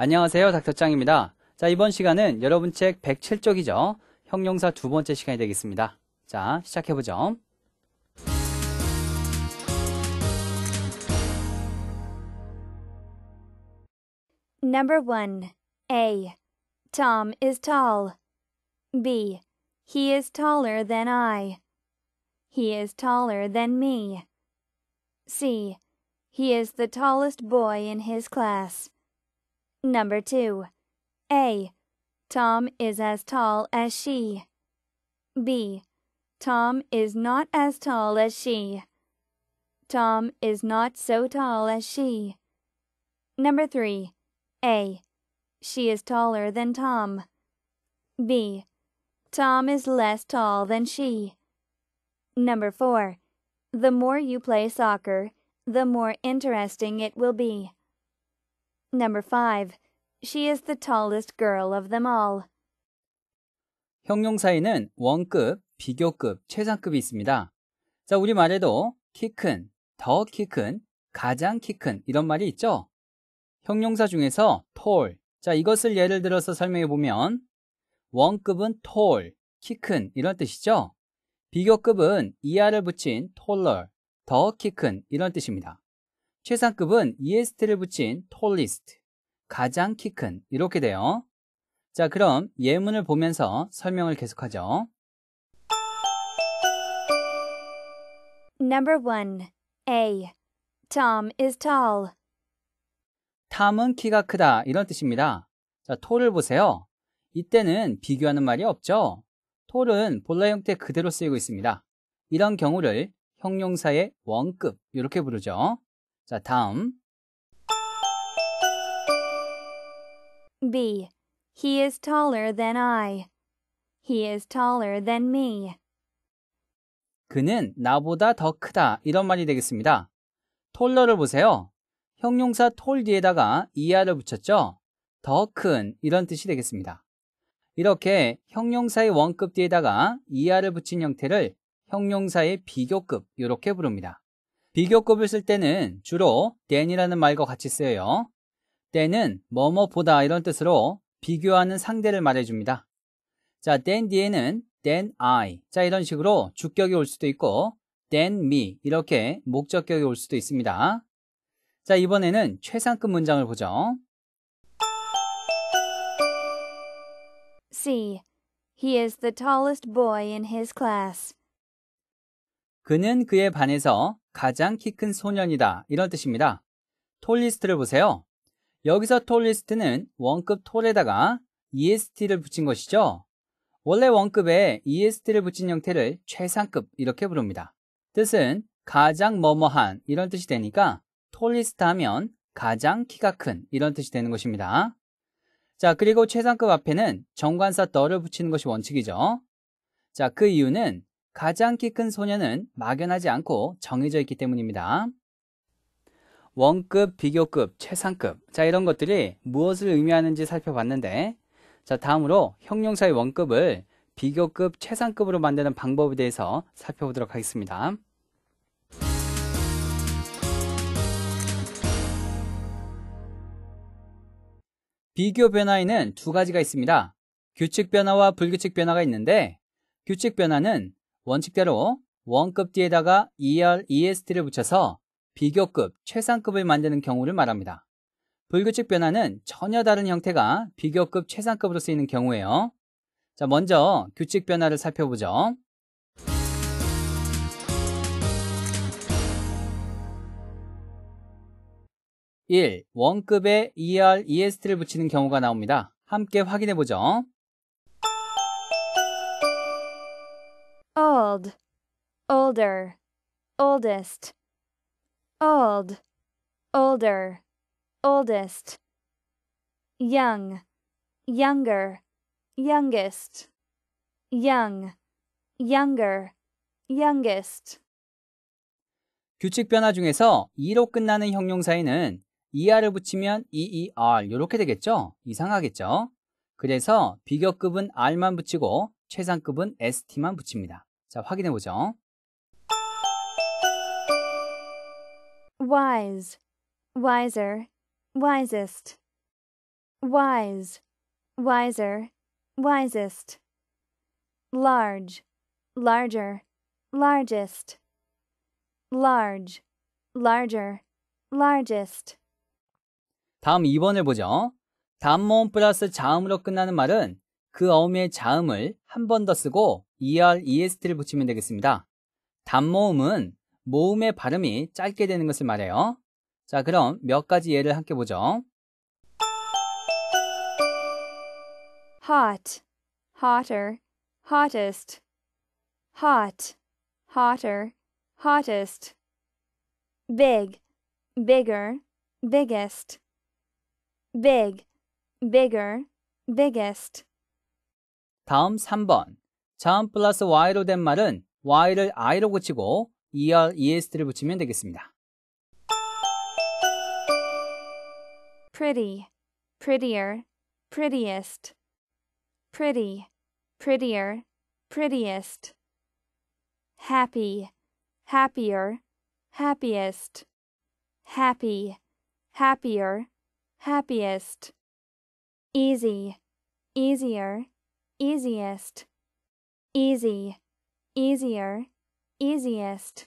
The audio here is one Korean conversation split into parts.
안녕하세요. 닥터짱입니다. 자, 이번 시간은 여러분 책 107쪽이죠. 형용사 두 번째 시간이 되겠습니다. 자, 시작해보죠. Number 1. A. Tom is tall. B. He is taller than I. He is taller than me. C. He is the tallest boy in his class. Number 2. A. Tom is as tall as she. B. Tom is not as tall as she. Tom is not so tall as she. Number 3. A. She is taller than Tom. B. Tom is less tall than she. Number 4. The more you play soccer, the more interesting it will be. Number 5. She is the tallest girl of them all. 형용사에는 원급, 비교급, 최상급이 있습니다. 자, 우리말에도 키 큰, 더 키 큰, 가장 키 큰 이런 말이 있죠? 형용사 중에서 tall. 자, 이것을 예를 들어서 설명해 보면 원급은 tall, 키 큰 이런 뜻이죠? 비교급은 이하를 붙인 taller, 더 키 큰 이런 뜻입니다. 최상급은 EST를 붙인 tallest, 가장 키 큰, 이렇게 돼요. 자, 그럼 예문을 보면서 설명을 계속하죠. Number 1. A. Tom is tall. 탐은 키가 크다 이런 뜻입니다. 자, 톨을 보세요. 이때는 비교하는 말이 없죠. 톨은 본래 형태 그대로 쓰이고 있습니다. 이런 경우를 형용사의 원급 이렇게 부르죠. 자, 다음. B. He is taller than I. He is taller than me. 그는 나보다 더 크다. 이런 말이 되겠습니다. 톨러를 보세요. 형용사 톨 뒤에다가 이하를 붙였죠? 더 큰 이런 뜻이 되겠습니다. 이렇게 형용사의 원급 뒤에다가 이하를 붙인 형태를 형용사의 비교급 이렇게 부릅니다. 비교급을 쓸 때는 주로 than이라는 말과 같이 쓰여요. than은 뭐뭐보다 이런 뜻으로 비교하는 상대를 말해줍니다. 자, than 뒤에는 than I. 자, 이런 식으로 주격이 올 수도 있고 than me 이렇게 목적격이 올 수도 있습니다. 자, 이번에는 최상급 문장을 보죠. C. He is the tallest boy in his class. 그는 그에 반해서 가장 키 큰 소년이다. 이런 뜻입니다. 톨 리스트를 보세요. 여기서 톨 리스트는 원급 톨에다가 EST를 붙인 것이죠. 원래 원급에 EST를 붙인 형태를 최상급 이렇게 부릅니다. 뜻은 가장 뭐뭐한 이런 뜻이 되니까 톨리스트 하면 가장 키가 큰 이런 뜻이 되는 것입니다. 자, 그리고 최상급 앞에는 정관사 더를 붙이는 것이 원칙이죠. 자, 그 이유는 가장 키 큰 소녀는 막연하지 않고 정해져 있기 때문입니다. 원급, 비교급, 최상급. 자, 이런 것들이 무엇을 의미하는지 살펴봤는데, 자, 다음으로 형용사의 원급을 비교급, 최상급으로 만드는 방법에 대해서 살펴보도록 하겠습니다. 비교 변화에는 두 가지가 있습니다. 규칙 변화와 불규칙 변화가 있는데, 규칙 변화는 원칙대로 원급 뒤에다가 ER, EST를 붙여서 비교급, 최상급을 만드는 경우를 말합니다. 불규칙 변화는 전혀 다른 형태가 비교급, 최상급으로 쓰이는 경우예요. 자, 먼저 규칙 변화를 살펴보죠. (1) 원급에 ER (EST를) 붙이는 경우가 나옵니다. 함께 확인해 보죠. old, older, oldest, old, older, oldest, young, younger, youngest, young, younger, youngest. 규칙 변화 중에서 e로 끝나는 형용사에는 er을 붙이면 eer 이렇게 되겠죠? 이상하겠죠? 그래서 비교급은 r만 붙이고 최상급은 st만 붙입니다. 자, 확인해 보죠. wise, wiser, wisest, wise, wiser, wisest, large, larger, largest, large, larger, largest. 다음 2번을 보죠. 단모음 플러스 자음으로 끝나는 말은 그 어음의 자음을 한 번 더 쓰고 er, est를 붙이면 되겠습니다. 단모음은 모음의 발음이 짧게 되는 것을 말해요. 자, 그럼 몇 가지 예를 함께 보죠. hot, hotter, hottest, hot, hotter, hottest, big, bigger, biggest, big, bigger, biggest. 다음 3번. 자음 플러스 y로 된 말은 y를 i로 고치고 er, est를 붙이면 되겠습니다. pretty, prettier, prettiest, pretty, prettier, prettiest, happy, happier, happiest, happy, happier, happiest, easy, easier, easiest. easy, easier, easiest.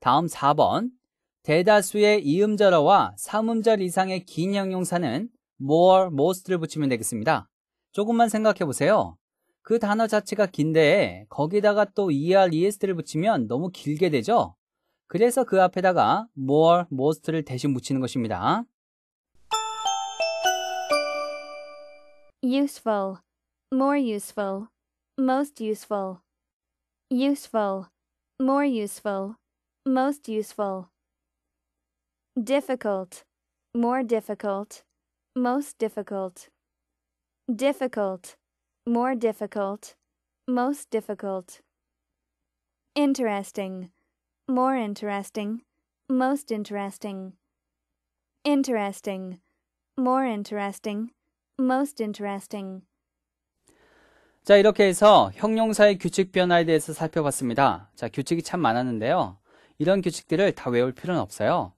다음 4번. 대다수의 이음절어와 삼음절 이상의 긴 형용사는 more, most를 붙이면 되겠습니다. 조금만 생각해 보세요. 그 단어 자체가 긴데 거기다가 또 er, est를 붙이면 너무 길게 되죠? 그래서 그 앞에다가 more, most를 대신 붙이는 것입니다. useful, more useful. most useful, useful, more useful, most useful, difficult, more difficult, most difficult, difficult, more difficult, most difficult, interesting, more interesting, most interesting, interesting, more interesting, most interesting. 자, 이렇게 해서 형용사의 규칙 변화에 대해서 살펴봤습니다. 자, 규칙이 참 많았는데요. 이런 규칙들을 다 외울 필요는 없어요.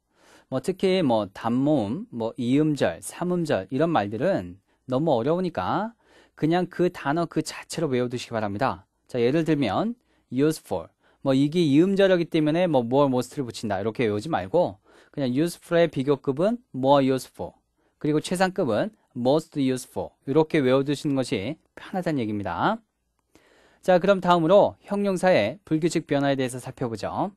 뭐 특히 뭐 단모음, 뭐 이음절, 삼음절 이런 말들은 너무 어려우니까 그냥 그 단어 그 자체로 외워두시기 바랍니다. 자, 예를 들면 useful, 뭐 이게 이음절이기 때문에 뭐 more most를 붙인다 이렇게 외우지 말고 그냥 useful의 비교급은 more useful 그리고 최상급은 most useful 이렇게 외워두시는 것이 편하다는 얘기입니다. 자, 그럼 다음으로 형용사의 불규칙 변화에 대해서 살펴보죠.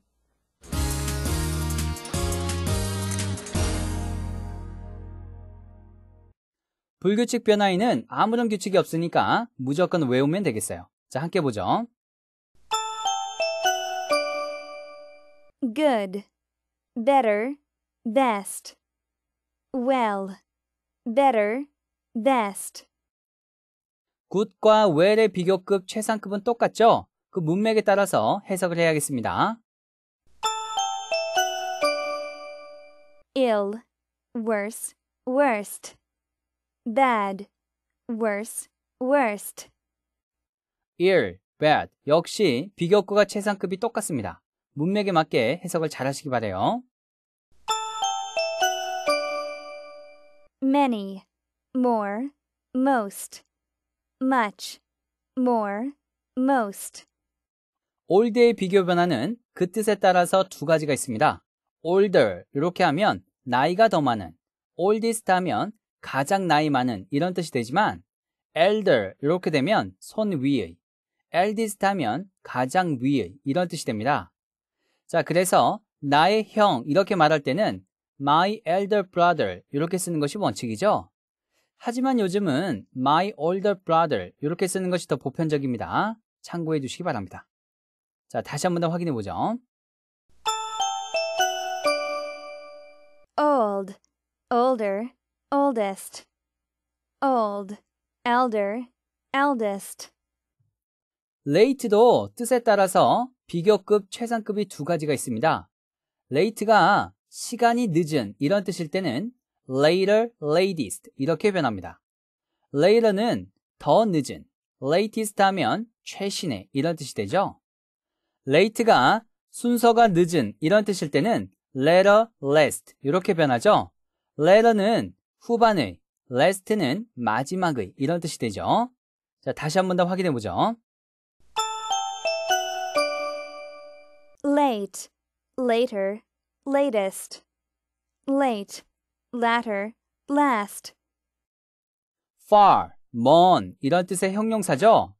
불규칙 변화에는 아무런 규칙이 없으니까 무조건 외우면 되겠어요. 자, 함께 보죠. good, better, best, well, better, best 굿과 웰의 비교급 최상급은 똑같죠? 그 문맥에 따라서 해석을 해야겠습니다. ill, worse, worst. bad, worse, worst. ill, bad 역시 비교급과 최상급이 똑같습니다. 문맥에 맞게 해석을 잘 하시기 바래요. many, more, most. much, more, most. 올드의 비교 변화는 그 뜻에 따라서 두 가지가 있습니다. older 이렇게 하면 나이가 더 많은, oldest 하면 가장 나이 많은 이런 뜻이 되지만 elder 이렇게 되면 손 위의, eldest 하면 가장 위의 이런 뜻이 됩니다. 자, 그래서 나의 형 이렇게 말할 때는 my elder brother 이렇게 쓰는 것이 원칙이죠. 하지만 요즘은 my older brother 이렇게 쓰는 것이 더 보편적입니다. 참고해 주시기 바랍니다. 자, 다시 한 번 더 확인해 보죠. old, older, oldest, old, elder, eldest. late도 뜻에 따라서 비교급, 최상급이 두 가지가 있습니다. late가 시간이 늦은 이런 뜻일 때는 later, latest 이렇게 변합니다. later는 더 늦은, latest 하면 최신의 이런 뜻이 되죠. late가 순서가 늦은 이런 뜻일 때는 later, last 이렇게 변하죠. later는 후반의, last는 마지막의 이런 뜻이 되죠. 자, 다시 한 번 더 확인해 보죠. late, later, latest, late latter, last. far, 먼 이런 뜻의 형용사죠.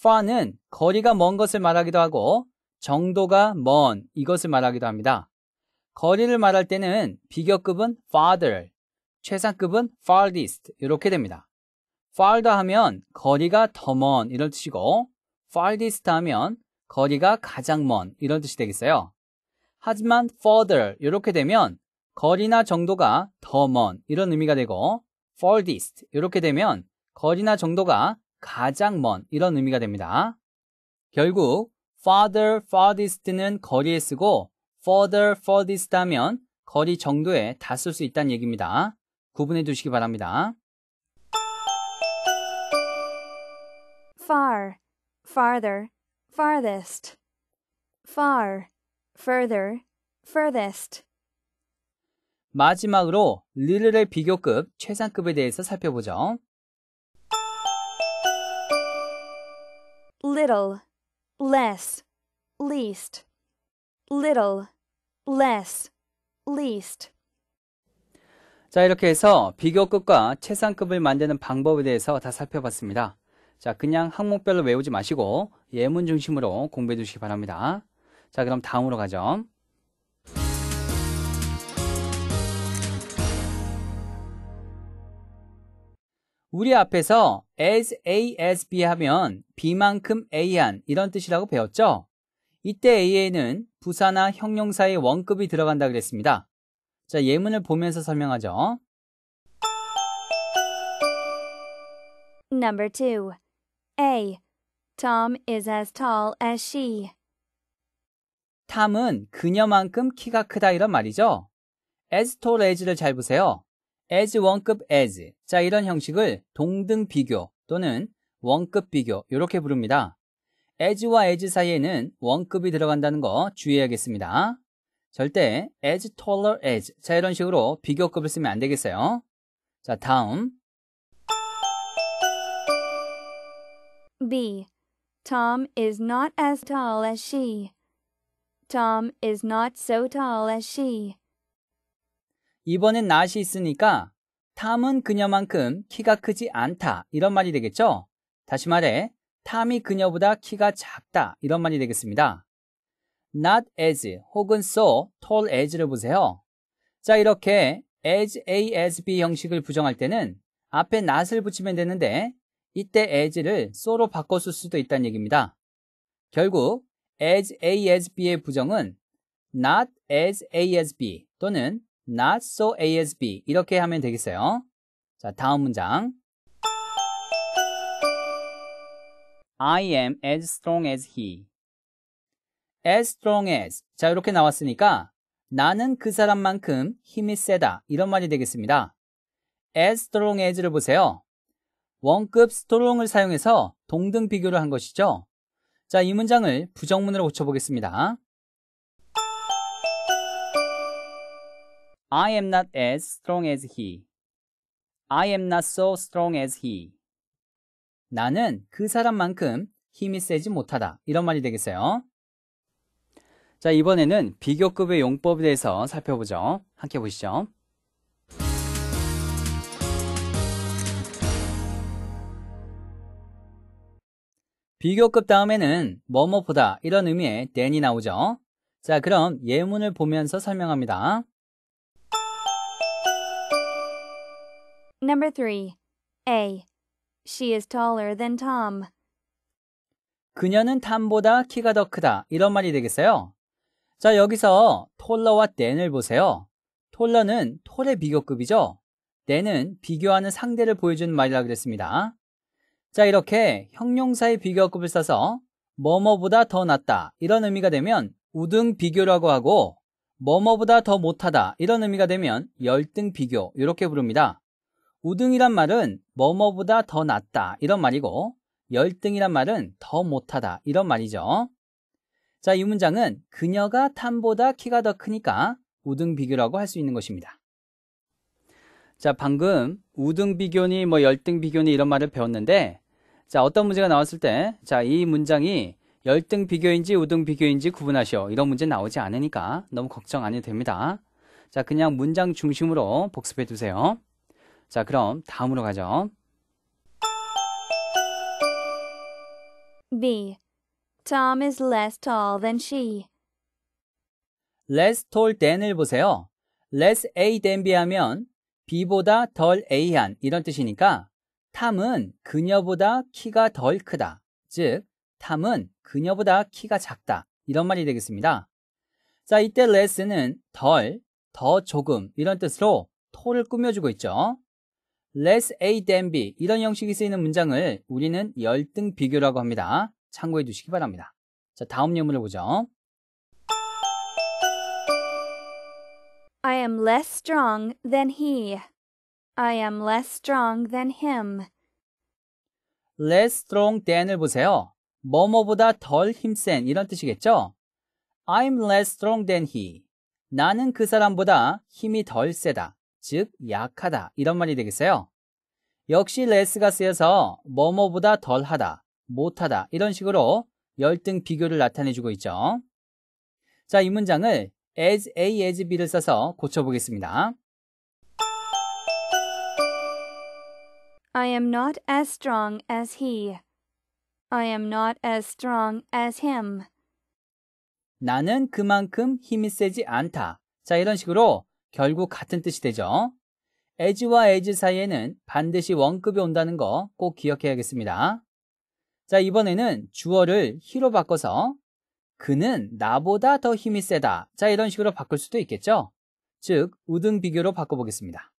far는 거리가 먼 것을 말하기도 하고 정도가 먼 이것을 말하기도 합니다. 거리를 말할 때는 비교급은 farther, 최상급은 farthest 이렇게 됩니다. farther 하면 거리가 더 먼 이런 뜻이고 farthest 하면 거리가 가장 먼 이런 뜻이 되겠어요. 하지만 further 이렇게 되면 거리나 정도가 더 먼 이런 의미가 되고 farthest 이렇게 되면 거리나 정도가 가장 먼 이런 의미가 됩니다. 결국 farther, farthest는 거리에 쓰고 further, furthest 하면 거리 정도에 다 쓸 수 있다는 얘기입니다. 구분해 두시기 바랍니다. far, farther, farthest far, further, furthest 마지막으로 리르의 비교급, 최상급에 대해서 살펴보죠. little, less, least, little, less, least. 자, 이렇게 해서 비교급과 최상급을 만드는 방법에 대해서 다 살펴봤습니다. 자, 그냥 항목별로 외우지 마시고 예문 중심으로 공부해 주시기 바랍니다. 자, 그럼 다음으로 가죠. 우리 앞에서 as A as B 하면 B만큼 A한 이런 뜻이라고 배웠죠? 이때 A에는 부사나 형용사의 원급이 들어간다 그랬습니다. 자, 예문을 보면서 설명하죠. Number 2. A. Tom is as tall as she. 탐은 그녀만큼 키가 크다 이런 말이죠. as tall as를 잘 보세요. as 원급 as. 자, 이런 형식을 동등 비교 또는 원급 비교 이렇게 부릅니다. as와 as 사이에는 원급이 들어간다는 거 주의해야겠습니다. 절대 as taller as. 자, 이런 식으로 비교급을 쓰면 안 되겠어요. 자, 다음. B. Tom is not as tall as she. Tom is not so tall as she. 이번엔 낫이 있으니까 탐은 그녀만큼 키가 크지 않다. 이런 말이 되겠죠? 다시 말해, 탐이 그녀보다 키가 작다. 이런 말이 되겠습니다. not as 혹은 so tall as를 보세요. 자, 이렇게 as a, as b 형식을 부정할 때는 앞에 not을 붙이면 되는데 이때 as를 so로 바꿔쓸 수도 있다는 얘기입니다. 결국 as a, as b의 부정은 not as a, as b 또는 not so A as B 이렇게 하면 되겠어요. 자, 다음 문장. I am as strong as he. as strong as 자, 이렇게 나왔으니까 나는 그 사람만큼 힘이 세다 이런 말이 되겠습니다. as strong as를 보세요. 원급 strong을 사용해서 동등 비교를 한 것이죠. 자, 이 문장을 부정문으로 고쳐보겠습니다. I am not as strong as he. I am not so strong as he. 나는 그 사람만큼 힘이 세지 못하다. 이런 말이 되겠어요. 자, 이번에는 비교급의 용법에 대해서 살펴보죠. 함께 보시죠. 비교급 다음에는 뭐뭐보다 이런 의미의 t h e n 이 나오죠. 자, 그럼 예문을 보면서 설명합니다. Number 3. A. She is taller than Tom. 그녀는 탐보다 키가 더 크다. 이런 말이 되겠어요. 자, 여기서 톨러와 댄을 보세요. 톨러는 톨의 비교급이죠. 댄은 비교하는 상대를 보여주는 말이라 그랬습니다. 자, 이렇게 형용사의 비교급을 써서 뭐뭐보다 더 낫다. 이런 의미가 되면 우등 비교라고 하고 뭐뭐보다 더 못하다. 이런 의미가 되면 열등 비교. 이렇게 부릅니다. 우등이란 말은 뭐뭐보다 더 낫다 이런 말이고 열등이란 말은 더 못하다 이런 말이죠. 자, 이 문장은 그녀가 탐보다 키가 더 크니까 우등 비교라고 할 수 있는 것입니다. 자, 방금 우등 비교니 뭐 열등 비교니 이런 말을 배웠는데 자, 어떤 문제가 나왔을 때 자, 이 문장이 열등 비교인지 우등 비교인지 구분하시오. 이런 문제 나오지 않으니까 너무 걱정 안 해도 됩니다. 자, 그냥 문장 중심으로 복습해 두세요. 자, 그럼 다음으로 가죠. B. Tom is less tall than she. less tall than을 보세요. less A than B 하면 B보다 덜 A한 이런 뜻이니까 탐은 그녀보다 키가 덜 크다. 즉, 탐은 그녀보다 키가 작다. 이런 말이 되겠습니다. 자, 이때 less는 덜, 더 조금 이런 뜻으로 t o 꾸며주고 있죠. less A than B 이런 형식이 쓰이는 문장을 우리는 열등 비교라고 합니다. 참고해 주시기 바랍니다. 자, 다음 예문을 보죠. I am less strong than he. I am less strong than him. less strong than을 보세요. 뭐뭐보다 덜 힘센 이런 뜻이겠죠? I'm less strong than he. 나는 그 사람보다 힘이 덜 세다. 즉 약하다 이런 말이 되겠어요. 역시 레스가 쓰여서 뭐뭐보다 덜하다, 못하다 이런 식으로 열등 비교를 나타내주고 있죠. 자, 이 문장을 as A, as B를 써서 고쳐보겠습니다. I am not as strong as he. I am not as strong as him. 나는 그만큼 힘이 세지 않다. 자, 이런 식으로 결국 같은 뜻이 되죠. as와 as 사이에는 반드시 원급이 온다는 거 꼭 기억해야겠습니다. 자, 이번에는 주어를 히로 바꿔서 그는 나보다 더 힘이 세다. 자, 이런 식으로 바꿀 수도 있겠죠. 즉, 우등 비교로 바꿔보겠습니다.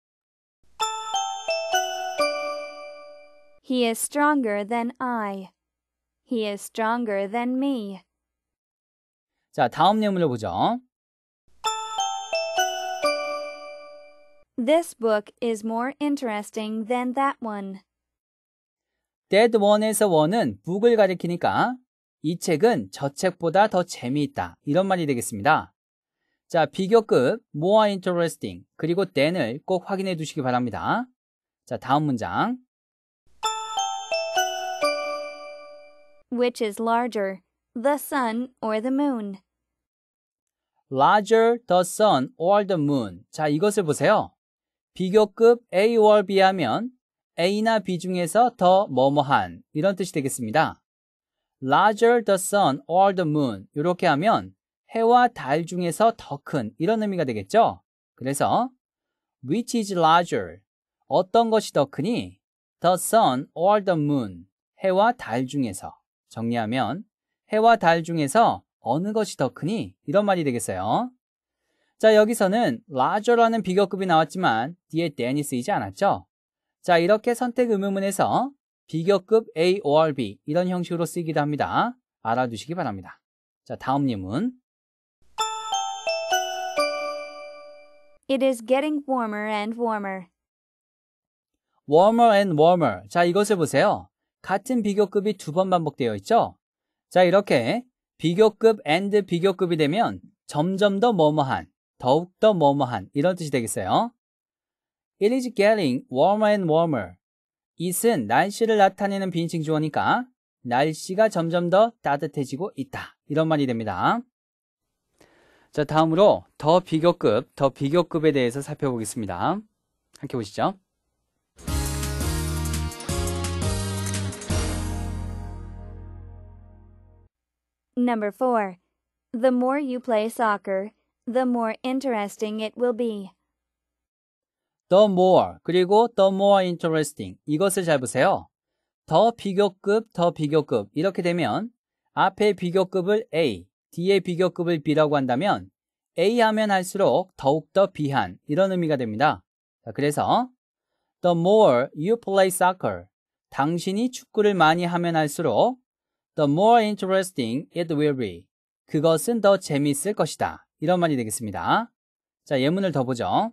He is stronger than I. He is stronger than me. 자, 다음 예문을 보죠. This book is more interesting than that one. That one에서 one은 북을 가리키니까 이 책은 저 책보다 더 재미있다. 이런 말이 되겠습니다. 자, 비교급 more interesting 그리고 than을 꼭 확인해 두시기 바랍니다. 자, 다음 문장. Which is larger, the sun or the moon? Larger the sun or the moon. 자, 이것을 보세요. 비교급 A월 B하면 A나 B 중에서 더 뭐뭐한 이런 뜻이 되겠습니다. larger the sun or the moon 이렇게 하면 해와 달 중에서 더 큰 이런 의미가 되겠죠. 그래서 which is larger 어떤 것이 더 크니 the sun or the moon 해와 달 중에서 정리하면 해와 달 중에서 어느 것이 더 크니 이런 말이 되겠어요. 자, 여기서는 larger라는 비교급이 나왔지만 뒤에 than이 쓰이지 않았죠? 자, 이렇게 선택 의무문에서 비교급 A, O, R, B 이런 형식으로 쓰이기도 합니다. 알아두시기 바랍니다. 자, 다음 예문. It is getting warmer and warmer. warmer and warmer. 자, 이것을 보세요. 같은 비교급이 두 번 반복되어 있죠? 자, 이렇게 비교급 and 비교급이 되면 점점 더 뭐뭐한 더욱더 뭐뭐한 이런 뜻이 되겠어요. It is getting warmer and warmer. it은 날씨를 나타내는 비인칭 주어니까 날씨가 점점 더 따뜻해지고 있다. 이런 말이 됩니다. 자, 다음으로 더 비교급, 더 비교급에 대해서 살펴보겠습니다. 함께 보시죠. Number 4. The more you play soccer, the more interesting it will be. the more 그리고 the more interesting 이것을 잘 보세요. 더 비교급 더 비교급 이렇게 되면 앞에 비교급을 A, 뒤에 비교급을 B라고 한다면 A 하면 할수록 더욱더 비한 이런 의미가 됩니다. 자, 그래서 the more you play soccer 당신이 축구를 많이 하면 할수록 the more interesting it will be 그것은 더 재미있을 것이다. 이런 말이 되겠습니다. 자, 예문을 더 보죠.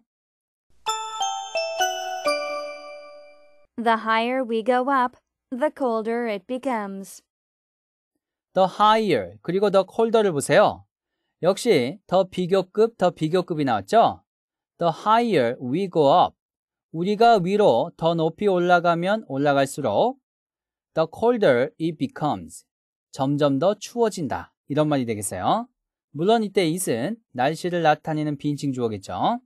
The higher we go up, the colder it becomes. The higher 그리고 the colder를 보세요. 역시 더 비교급 더 비교급이 나왔죠. The higher we go up 우리가 위로 더 높이 올라가면 올라갈수록 the colder it becomes 점점 더 추워진다 이런 말이 되겠어요. 물론 이때 it은 날씨를 나타내는 빈인칭 주어겠죠.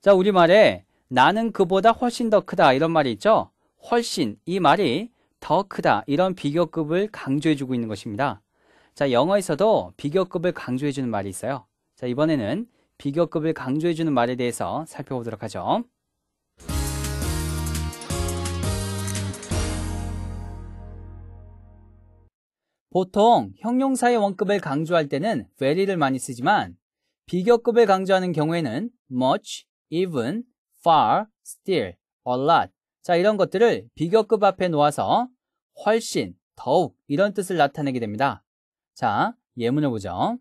자, 우리말에 나는 그보다 훨씬 더 크다 이런 말이 있죠. 훨씬 이 말이 더 크다 이런 비교급을 강조해주고 있는 것입니다. 자, 영어에서도 비교급을 강조해주는 말이 있어요. 자, 이번에는 비교급을 강조해주는 말에 대해서 살펴보도록 하죠. 보통 형용사의 원급을 강조할 때는 very를 많이 쓰지만 비교급을 강조하는 경우에는 much, even, far, still, a lot 자 이런 것들을 비교급 앞에 놓아서 훨씬, 더욱 이런 뜻을 나타내게 됩니다. 자 예문을 보죠.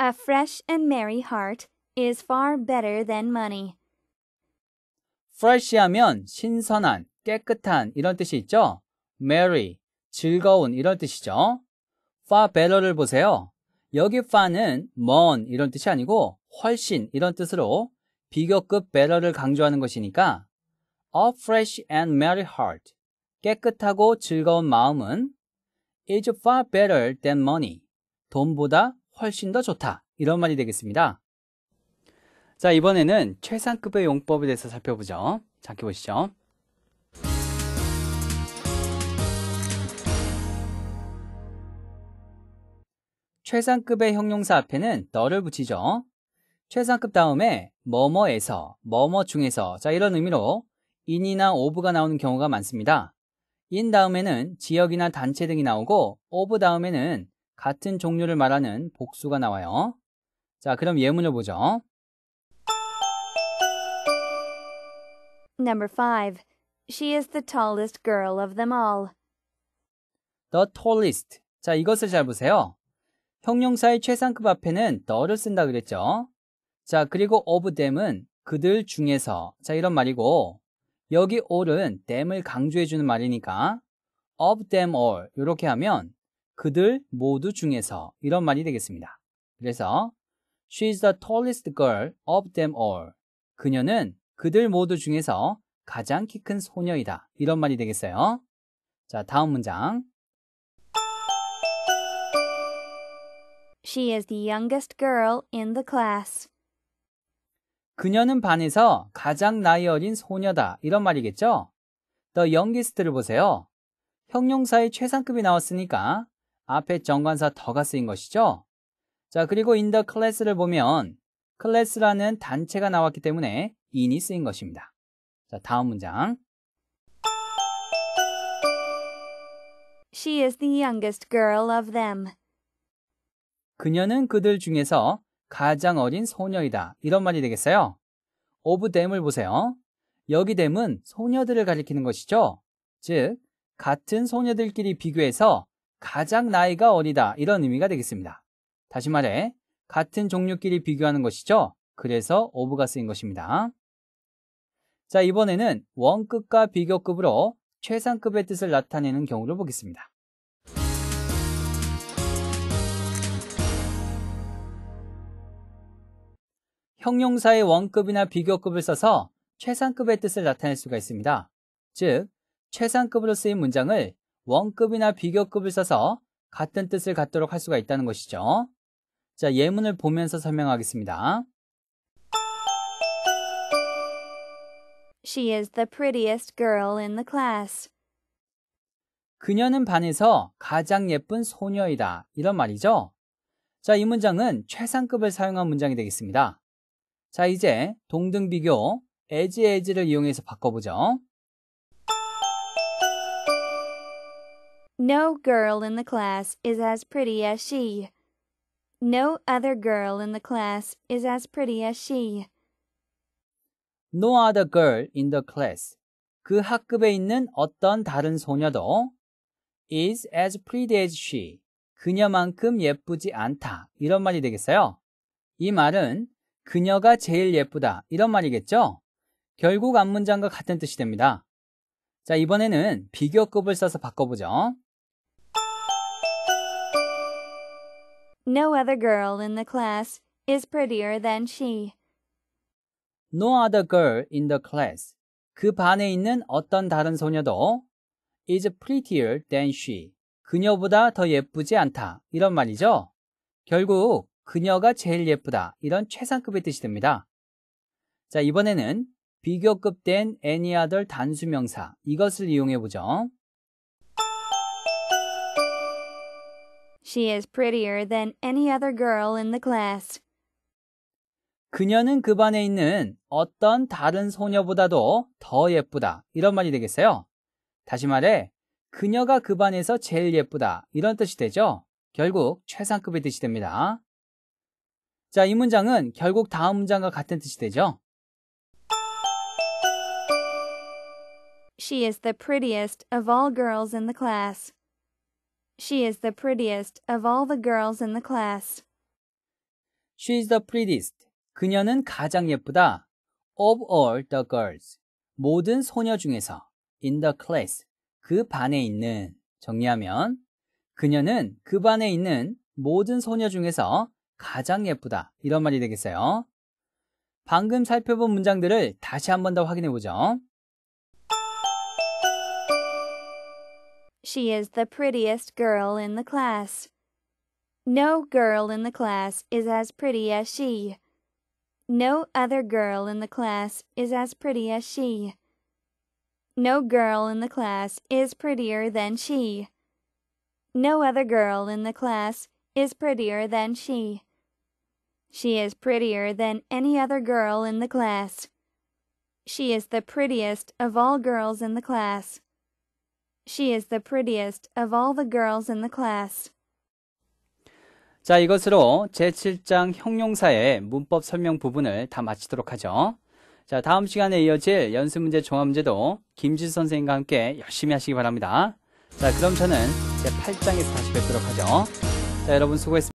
A fresh and merry heart is far better than money. fresh 하면 신선한, 깨끗한 이런 뜻이 있죠. merry, 즐거운 이런 뜻이죠. far better를 보세요. 여기 far는 먼 이런 뜻이 아니고 훨씬 이런 뜻으로 비교급 better를 강조하는 것이니까 a fresh and merry heart, 깨끗하고 즐거운 마음은 is far better than money, 돈보다 훨씬 더 좋다 이런 말이 되겠습니다. 자 이번에는 최상급의 용법에 대해서 살펴보죠. 자, 이 보시죠. 최상급의 형용사 앞에는 너를 붙이죠. 최상급 다음에 뭐뭐에서, 뭐뭐 중에서 자 이런 의미로 인이나 오브가 나오는 경우가 많습니다. 인 다음에는 지역이나 단체 등이 나오고 오브 다음에는 같은 종류를 말하는 복수가 나와요. 자, 그럼 예문을 보죠. Number 5. She is the tallest girl of them all. The tallest. 자, 이것을 잘 보세요. 형용사의 최상급 앞에는 너를 쓴다 그랬죠. 자, 그리고 of them은 그들 중에서. 자, 이런 말이고, 여기 all은 them을 강조해주는 말이니까, of them all. 이렇게 하면, 그들 모두 중에서. 이런 말이 되겠습니다. 그래서, she's the tallest girl of them all. 그녀는 그들 모두 중에서 가장 키 큰 소녀이다. 이런 말이 되겠어요. 자, 다음 문장. She is the youngest girl in the class. 그녀는 반에서 가장 나이 어린 소녀다. 이런 말이겠죠? The youngest를 보세요. 형용사의 최상급이 나왔으니까 앞에 정관사 더가 쓰인 것이죠. 자, 그리고 in the class를 보면 클래스라는 단체가 나왔기 때문에 in이 쓰인 것입니다. 자, 다음 문장. She is the youngest girl of them. 그녀는 그들 중에서 가장 어린 소녀이다. 이런 말이 되겠어요. 오브 댐을 보세요. 여기 댐은 소녀들을 가리키는 것이죠. 즉, 같은 소녀들끼리 비교해서 가장 나이가 어리다. 이런 의미가 되겠습니다. 다시 말해, 같은 종류끼리 비교하는 것이죠. 그래서 오브가 쓰인 것입니다. 자, 이번에는 원급과 비교급으로 최상급의 뜻을 나타내는 경우를 보겠습니다. 형용사의 원급이나 비교급을 써서 최상급의 뜻을 나타낼 수가 있습니다. 즉, 최상급으로 쓰인 문장을 원급이나 비교급을 써서 같은 뜻을 갖도록 할 수가 있다는 것이죠. 자, 예문을 보면서 설명하겠습니다. She is the prettiest girl in the class. 그녀는 반에서 가장 예쁜 소녀이다. 이런 말이죠. 자, 이 문장은 최상급을 사용한 문장이 되겠습니다. 자, 이제 동등 비교 as as를 이용해서 바꿔보죠. No girl in the class is as pretty as she. No other girl in the class is as pretty as she. No other girl in the class. 그 학급에 있는 어떤 다른 소녀도 is as pretty as she. 그녀만큼 예쁘지 않다. 이런 말이 되겠어요. 이 말은 그녀가 제일 예쁘다. 이런 말이겠죠? 결국 앞문장과 같은 뜻이 됩니다. 자, 이번에는 비교급을 써서 바꿔보죠. No other girl in the class is prettier than she. No other girl in the class. 그 반에 있는 어떤 다른 소녀도 is prettier than she. 그녀보다 더 예쁘지 않다. 이런 말이죠. 결국 그녀가 제일 예쁘다. 이런 최상급의 뜻이 됩니다. 자, 이번에는 비교급 된 any other 단수명사. 이것을 이용해 보죠. She is prettier than any other girl in the class. 그녀는 그 반에 있는 어떤 다른 소녀보다도 더 예쁘다. 이런 말이 되겠어요. 다시 말해, 그녀가 그 반에서 제일 예쁘다. 이런 뜻이 되죠. 결국 최상급의 뜻이 됩니다. 자, 이 문장은 결국 다음 문장과 같은 뜻이 되죠. She is the prettiest of all girls in the class. She is the prettiest of all the girls in the class. She is the prettiest. 그녀는 가장 예쁘다. Of all the girls. 모든 소녀 중에서. In the class. 그 반에 있는. 정리하면. 그녀는 그 반에 있는 모든 소녀 중에서 가장 예쁘다. 이런 말이 되겠어요. 방금 살펴본 문장들을 다시 한 번 더 확인해 보죠. She is the prettiest girl in the class. No girl in the class is as pretty as she. No other girl in the class is as pretty as she. No girl in the class is prettier than she. No other girl in the class is prettier than she. She is prettier than any other girl in the class. She is the prettiest of all girls in the class. She is the prettiest of all the girls in the class. 자, 이것으로 제7장 형용사의 문법 설명 부분을 다 마치도록 하죠. 자, 다음 시간에 이어질 연습문제 종합문제도 김지수 선생님과 함께 열심히 하시기 바랍니다. 자, 그럼 저는 제8장에서 다시 뵙도록 하죠. 자, 여러분 수고했습니다.